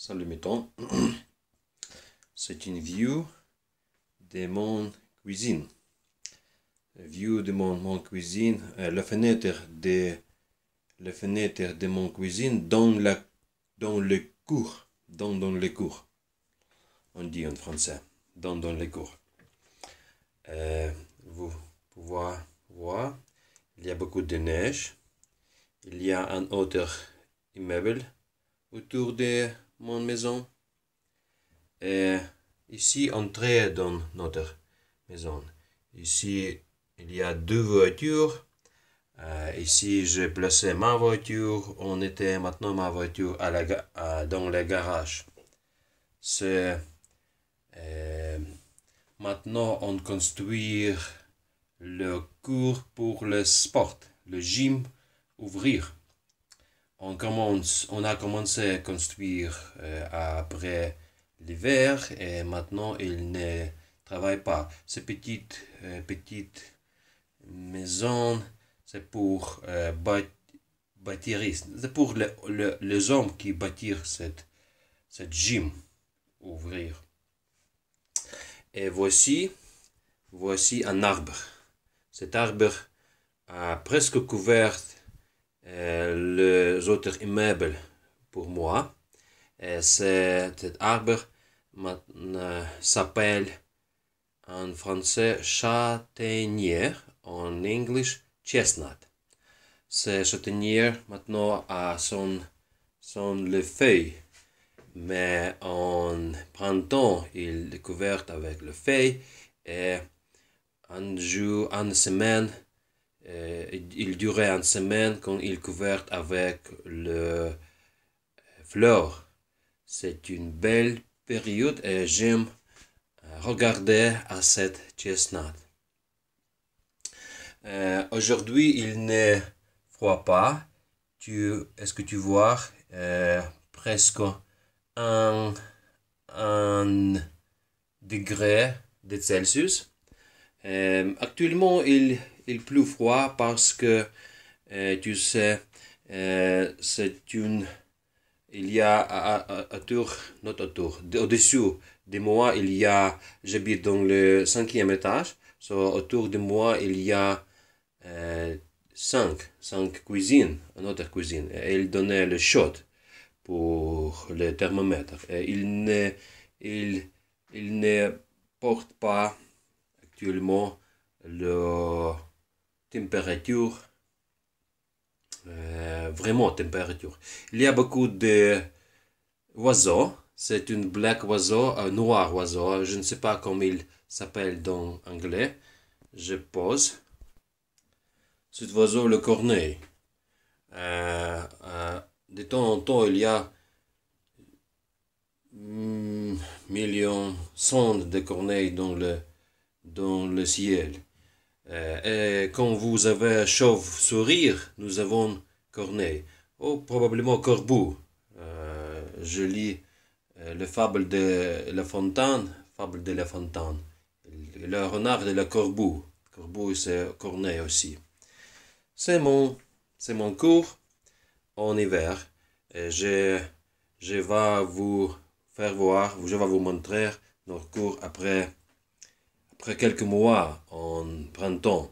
Salut mettons. C'est une view de mon cuisine. View de mon, cuisine, euh, la fenêtre de la fenêtre de mon cuisine dans la dans le cours, dans dans On dit en français, dans dans le cours. Euh, vous pouvez voir, il y a beaucoup de neige. Il y a un autre immeuble autour de mon maison. Et euh, ici, entrer dans notre maison. Ici, il y a deux voitures. Euh, ici, j'ai placé ma voiture. On était maintenant ma voiture à la, dans le garage. C'est euh, maintenant on construit le cours pour le sport, le gym ouvrir on, commence, on a commencé à construire euh, après l'hiver et maintenant il ne travaille pas. Ces petites, euh, petites maisons, c'est pour euh, pour les hommes qui bâtirent cette, cette gym, ouvrir. Et voici, voici un arbre. Cet arbre a presque couvert euh, les autres immeubles pour moi. Et euh, cet arbre s'appelle en français châtaignier en anglais chestnut. Ce châtaignier maintenant a son, son les feuilles, mais en printemps il est couvert avec le feuille et un jour, une semaine, il durait une semaine quand il couvert avec le fleur. C'est une belle période et j'aime regarder à cette chestnut. Euh, aujourd'hui, il n'est froid pas. Tu, est-ce que tu vois euh, presque un, un degré de Celsius? Euh, actuellement, il il froid parce que, euh, tu sais, euh, c'est une. Il y a à, tour, notre tour, au-dessus de moi, il y a. J'habite dans le cinquième étage. So, autour de moi, il y a euh, cinq, cinq cuisines, notre cuisine. Et il donnait le shot pour le thermomètre. Et il ne, il, il ne porte pas actuellement le température. Euh, vraiment température. Il y a beaucoup de oiseaux. C'est une black oiseau, un noir oiseau. Je ne sais pas comment il s'appelle dans anglais. Je pose. Cet oiseau, le corneille. Euh, euh, de temps en temps, il y a hmm, millions, sondes de corneilles dans le, dans le ciel. Euh, et quand vous avez un chauve-sourire, nous avons corneille, ou oh, probablement corbeau. Euh, je lis euh, le fable de La Fontaine, fable de La Fontaine, le renard de la corbeau. Corbeau, c'est corneille aussi. C'est mon, mon cours en hiver. je, je vais vous faire voir, je vais vous montrer nos cours après après quelques mois en printemps,